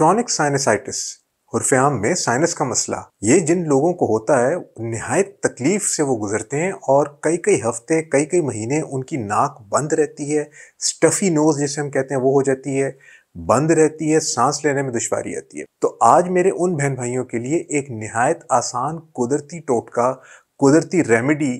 chronic sinusitis हुरफेआम में sinus का मसला ये जिन लोगों को होता है नहायत तकलीफ से वो गुजरते हैं और कई कई हफ्ते कई कई महीने उनकी नाक बंद रहती है स्टफ़ी नोज जिसे हम कहते हैं वो हो जाती है बंद रहती है सांस लेने में दुशारी आती है तो आज मेरे उन बहन भाइयों के लिए एक नहायत आसान कुदरती टोटका कुदरती रेमेडी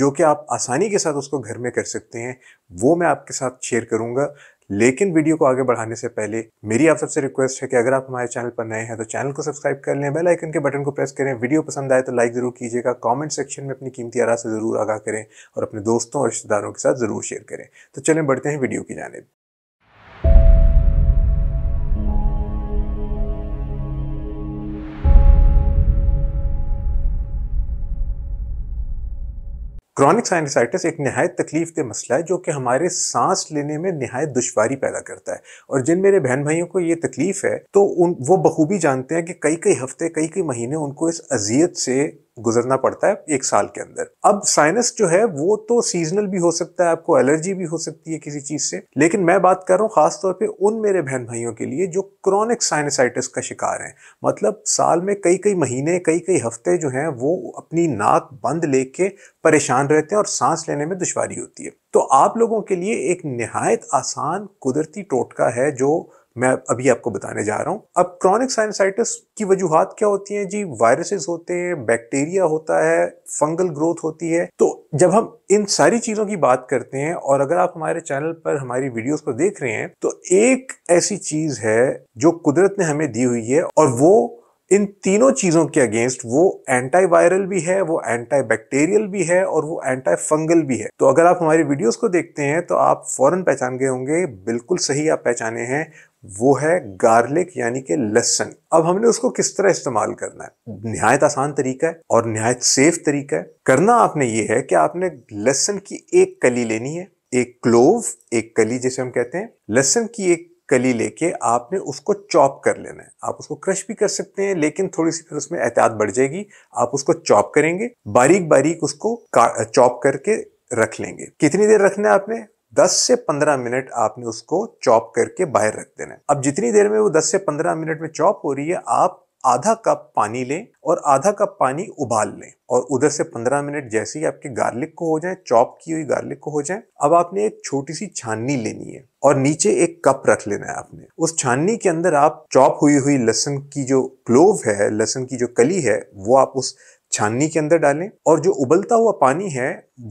जो कि आप आसानी के साथ उसको घर में कर सकते हैं वो मैं आपके साथ शेयर करूँगा लेकिन वीडियो को आगे बढ़ाने से पहले मेरी आप सबसे रिक्वेस्ट है कि अगर आप हमारे चैनल पर नए हैं तो चैनल को सब्सक्राइब कर लें बेल आइकन के बटन को प्रेस करें वीडियो पसंद आए तो लाइक जरूर कीजिएगा कमेंट सेक्शन में अपनी कीमती आरा से जरूर आगाह करें और अपने दोस्तों और रिश्तेदारों के साथ जरूर शेयर करें तो चलें बढ़ते हैं वीडियो की जानब क्रॉनिक साइनसाइटिस एक नहायत तकलीफ के मसला है जो कि हमारे सांस लेने में नहायत दुशारी पैदा करता है और जिन मेरे बहन भाइयों को ये तकलीफ है तो उन वो बखूबी जानते हैं कि कई कई हफ्ते कई कई महीने उनको इस अजियत से गुजरना पड़ता है एक साल के अंदर अब साइनस जो है वो तो सीजनल भी हो सकता है आपको एलर्जी भी हो सकती है किसी चीज से लेकिन मैं बात कर रहा हूँ खासतौर पे उन मेरे बहन भाइयों के लिए जो क्रॉनिक साइनसाइटिस का शिकार हैं मतलब साल में कई कई महीने कई कई हफ्ते जो हैं वो अपनी नाक बंद लेके परेशान रहते हैं और सांस लेने में दुशारी होती है तो आप लोगों के लिए एक नहायत आसान कुदरती टोटका है जो मैं अभी आपको बताने जा रहा हूँ अब क्रॉनिक साइनसाइटिस की वजूहत क्या होती हैं जी वायरसेस होते हैं बैक्टीरिया होता है फंगल ग्रोथ होती है तो जब हम इन सारी चीज़ों की बात करते हैं और अगर आप हमारे चैनल पर हमारी वीडियोस को देख रहे हैं तो एक ऐसी चीज़ है जो कुदरत ने हमें दी हुई है और वो इन तीनों चीज़ों के अगेंस्ट वो एंटी वायरल भी है वो एंटी बैक्टीरियल भी है और वो एंटी फंगल भी है तो अगर आप हमारी वीडियोस को देखते हैं तो आप फौरन पहचान गए होंगे बिल्कुल सही आप पहचाने हैं वो है गार्लिक यानी कि लहसन अब हमने उसको किस तरह इस्तेमाल करना है नहायत आसान तरीका है और नहायत सेफ तरीका है करना आपने ये है कि आपने लहसन की एक कली लेनी है एक क्लोव एक कली जिसे हम कहते हैं लहसन की एक कली लेके आपने उसको चॉप कर लेना है आप उसको क्रश भी कर सकते हैं लेकिन थोड़ी सी फिर उसमें एहतियात बढ़ जाएगी आप उसको चॉप करेंगे बारीक बारीक उसको चॉप करके रख लेंगे कितनी देर रखना है आपने 10 से 15 मिनट आपने उसको चॉप करके बाहर रख देना है अब जितनी देर में वो 10 से 15 मिनट में चॉप हो रही है आप आधा कप पानी लें और आधा कप पानी उबाल लें और उधर से 15 मिनट जैसे ही आपके गार्लिक को हो जाए चॉप की हुई गार्लिक को हो जाए अब आपने एक छोटी सी छाननी लेनी है और नीचे एक कप रख लेना है आपने उस छाननी के अंदर आप चॉप हुई हुई लहसुन की जो क्लोव है लहसुन की जो कली है वो आप उस छाननी के अंदर डालें और जो उबलता हुआ पानी है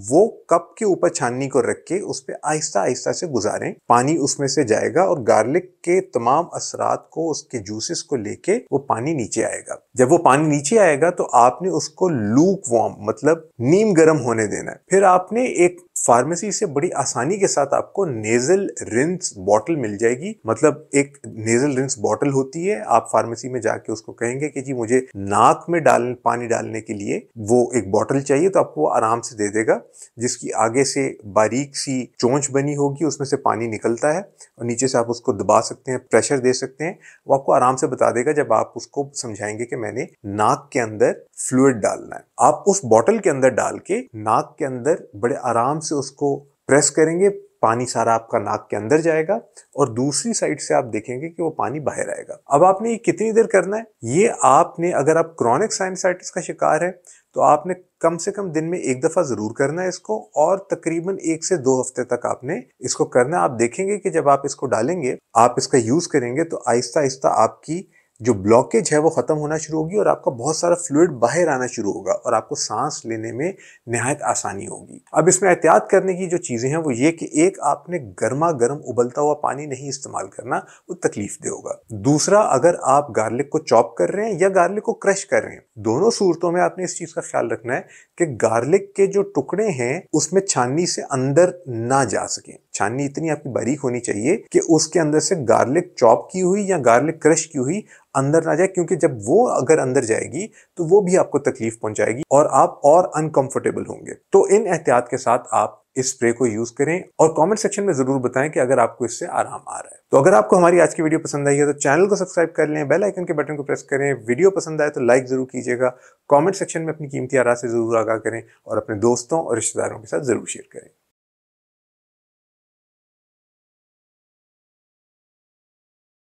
वो कप के ऊपर छाननी को रख के उस पर आहिस्ता आहिस्ता से गुजारें पानी उसमें से जाएगा और गार्लिक के तमाम असरात को उसके जूसेस को लेके वो पानी नीचे आएगा जब वो पानी नीचे आएगा तो आपने उसको लूक वार्म मतलब नीम गर्म होने देना है फिर आपने एक फार्मेसी से बड़ी आसानी के साथ आपको नेजल रिंस बॉटल मिल जाएगी मतलब एक नेजल रिंस बॉटल होती है आप फार्मेसी में जाके उसको कहेंगे कि जी मुझे नाक में डाल पानी डालने के लिए वो एक बॉटल चाहिए तो आपको आराम से दे देगा होगा जिसकी आगे से बारीक सी चोंच बनी होगी उसमें से पानी निकलता है और नीचे से आप उसको दबा सकते हैं प्रेशर दे सकते हैं वो आपको आराम से बता देगा जब आप उसको समझाएंगे कि मैंने नाक के अंदर फ्लूड डालना है आप उस बॉटल के अंदर डाल के नाक के अंदर बड़े आराम से उसको प्रेस करेंगे पानी सारा आपका नाक के अंदर जाएगा और दूसरी साइड से आप देखेंगे कि वो पानी बाहर आएगा अब आपने ये कितनी देर करना है ये आपने अगर आप क्रॉनिक साइनसाइटिस का शिकार है तो आपने कम से कम दिन में एक दफ़ा ज़रूर करना है इसको और तकरीबन एक से दो हफ्ते तक आपने इसको करना है आप देखेंगे कि जब आप इसको डालेंगे आप इसका यूज़ करेंगे तो आहिस्ता आहिस्ता आपकी जो ब्लॉकेज है वो ख़त्म होना शुरू होगी और आपका बहुत सारा फ्लूड बाहर आना शुरू होगा और आपको सांस लेने में नहायत आसानी होगी अब इसमें एहतियात करने की जो चीज़ें हैं वो ये कि एक आपने गर्मा गर्म उबलता हुआ पानी नहीं इस्तेमाल करना वो तकलीफ दे होगा दूसरा अगर आप गार्लिक को चॉप कर रहे हैं या गार्लिक को क्रश कर रहे हैं दोनों सूरतों में आपने इस चीज़ का ख्याल रखना है कि गार्लिक के जो टुकड़े हैं उसमें छाननी से अंदर ना जा सके छाननी इतनी आपकी बारीक होनी चाहिए कि उसके अंदर से गार्लिक चॉप की हुई या गार्लिक क्रश की हुई अंदर ना जाए क्योंकि जब वो अगर अंदर जाएगी तो वो भी आपको तकलीफ पहुंचाएगी और आप और अनकंफर्टेबल होंगे तो इन एहतियात के साथ आप इस स्प्रे को यूज करें और कमेंट सेक्शन में जरूर बताएं कि अगर आपको इससे आराम आ रहा है तो अगर आपको हमारी आज की वीडियो पसंद आई है तो चैनल को सब्सक्राइब कर लें बेल आइकन के बटन को प्रेस करें वीडियो पसंद आए तो लाइक जरूर कीजिएगा कमेंट सेक्शन में अपनी कीमती आरा से जरूर आगाह करें और अपने दोस्तों और रिश्तेदारों के साथ जरूर शेयर करें